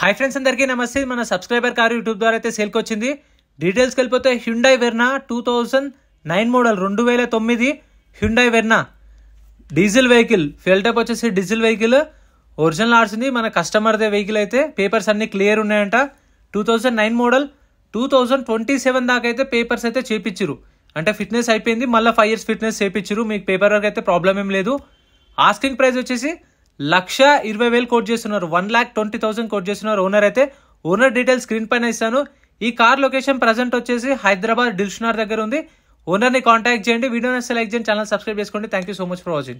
hi friends అందరికీ నమస్తే మన సబ్స్క్రైబర్ కారు యూట్యూబ్ ద్వారా అయితే సేల్కి వచ్చింది డీటెయిల్స్కి వెళ్ళిపోతే Hyundai Verna two thousand nine model రెండు వేల తొమ్మిది Hyundai Verna diesel vehicle fuel type వచ్చేసి డీజిల్ వెహికల్ ఒరిజినల్ ఆడుతుంది మన కస్టమర్దే వెహికల్ అయితే పేపర్స్ అన్ని క్లియర్ ఉన్నాయంట two thousand nine model two thousand twenty seven దాకా అయితే పేపర్స్ అయితే చేపించరు అంటే ఫిట్నెస్ అయిపోయింది మళ్ళీ ఫైవ్ ఇయర్స్ ఫిట్నెస్ చేపించరు మీకు పేపర్ వర్క్ అయితే ప్రాబ్లం ఏం లేదు ఆస్కింగ్ ప్రైస్ వచ్చేసి లక్ష ఇరవై వేలు కోట్ చేస్తున్నారు one lakh twenty thousand quote చేస్తున్నారు ఓనర్ అయితే ఓనర్ డీటెయిల్స్ స్క్రీన్ పైన ఇస్తాను ఈ కార్ లొకేషన్ ప్రజెంట్ వచ్చేసి హైదరాబాద్ డిల్షనార్ దగ్గర ఉంది ఓనర్ని కాంటాక్ట్ చేయండి వీడియోని సెలెక్ట్ చేయండి ఛానల్ సబ్స్క్రైబ్ చేసుకోండి thank you so much for watching